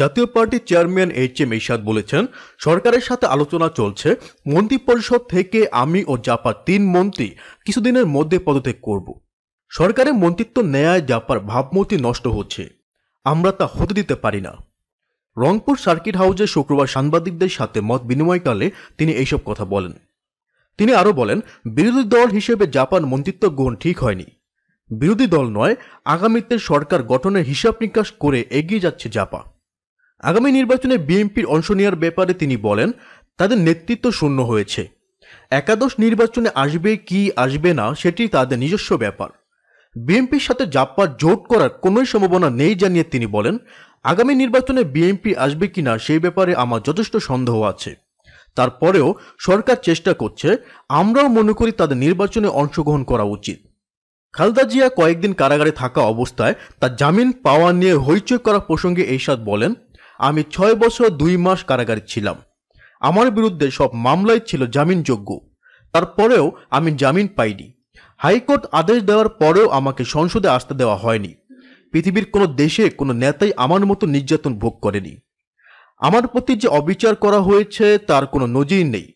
জাতীয় পার্টির chairman H M ইসাদ বলেছেন সরকারের সাথে আলোচনা চলছে মন্ত্রী পরিষদ থেকে আমি ও জাপার তিন মন্ত্রী কিছুদিনের মধ্যে পদত্যাগ করব সরকারের মন্ত্রিত্ব নেয় জাপার ভাবমূর্তি নষ্ট হচ্ছে আমরা তা হতে দিতে পারি না রংপুর সার্কিট হাউসে শুক্রবার সাংবাদিকদের সাথে মত বিনিময়কালে তিনি এইসব কথা বলেন তিনি আরও বলেন বিরোধী দল হিসেবে জাপান মন্ত্রিত্ব গ্রহণ ঠিক হয়নি বিরোধী দল নয় আগামীতে সরকার গঠনের হিসাব নিকাশ করে এগিয়ে যাচ্ছে জাপা আগামী নির্বাচনে বিএনপির অংশ নেওয়ার ব্যাপারে তিনি বলেন তাদের নেতৃত্ব শূন্য হয়েছে একাদশ নির্বাচনে আসবে কি আসবে না সেটি তাদের নিজস্ব ব্যাপার বিএনপির সাথে জাপ্পা জোট করার কোনোই সম্ভাবনা নেই জানিয়ে তিনি বলেন আগামী নির্বাচনে বিএনপি আসবে কি না সেই ব্যাপারে আমার যথেষ্ট সন্দেহ আছে তারপরেও সরকার চেষ্টা করছে আমরাও মনে করি তাদের নির্বাচনে অংশগ্রহণ করা উচিত খালদা জিয়া কয়েকদিন কারাগারে থাকা অবস্থায় তার জামিন পাওয়া নিয়ে হইচই করা প্রসঙ্গে এইসাদ বলেন আমি ছয় বছর দুই মাস কারাগারে ছিলাম আমার বিরুদ্ধে সব মামলায় ছিল জামিনযোগ্য তারপরেও আমি জামিন পাইনি হাইকোর্ট আদেশ দেওয়ার পরেও আমাকে সংসদে আসতে দেওয়া হয়নি পৃথিবীর কোনো দেশে কোনো নেতাই আমার মতো নির্যাতন ভোগ করেনি আমার প্রতি যে অবিচার করা হয়েছে তার কোনো নজির নেই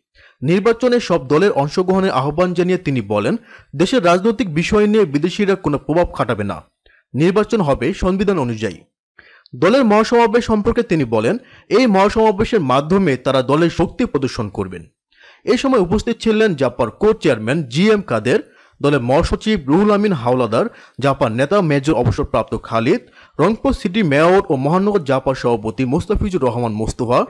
নির্বাচনে সব দলের অংশগ্রহণের আহ্বান জানিয়ে তিনি বলেন দেশের রাজনৈতিক বিষয় নিয়ে বিদেশিরা কোনো প্রভাব খাটাবে না নির্বাচন হবে সংবিধান অনুযায়ী দলের মহাসমাবেশ সম্পর্কে তিনি বলেন এই মহাসমাবেশের মাধ্যমে তারা দলের শক্তি প্রদর্শন করবেন এ সময় উপস্থিত ছিলেন জাপার কো চেয়ারম্যান জি এম কাদের দলের মহাসচিব রুহুল আমিন হাওলাদার জাপার নেতা মেজর অবসরপ্রাপ্ত খালিদ রংপুর সিটি মেয়র ও মহানগর জাপার সভাপতি মোস্তাফিজুর রহমান মোস্তফা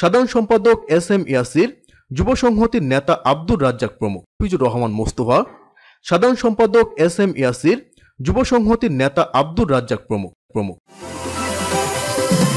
সাধারণ সম্পাদক এস এম ইয়াসির যুব সংহতির নেতা আব্দুর রাজ্জাক প্রমুখ ফিজুর রহমান মোস্তফা সাধারণ সম্পাদক এস এম ইয়াসির যুব সংহতির নেতা আব্দুর রাজ্জাক প্রমুখ প্রমুখ Thank you.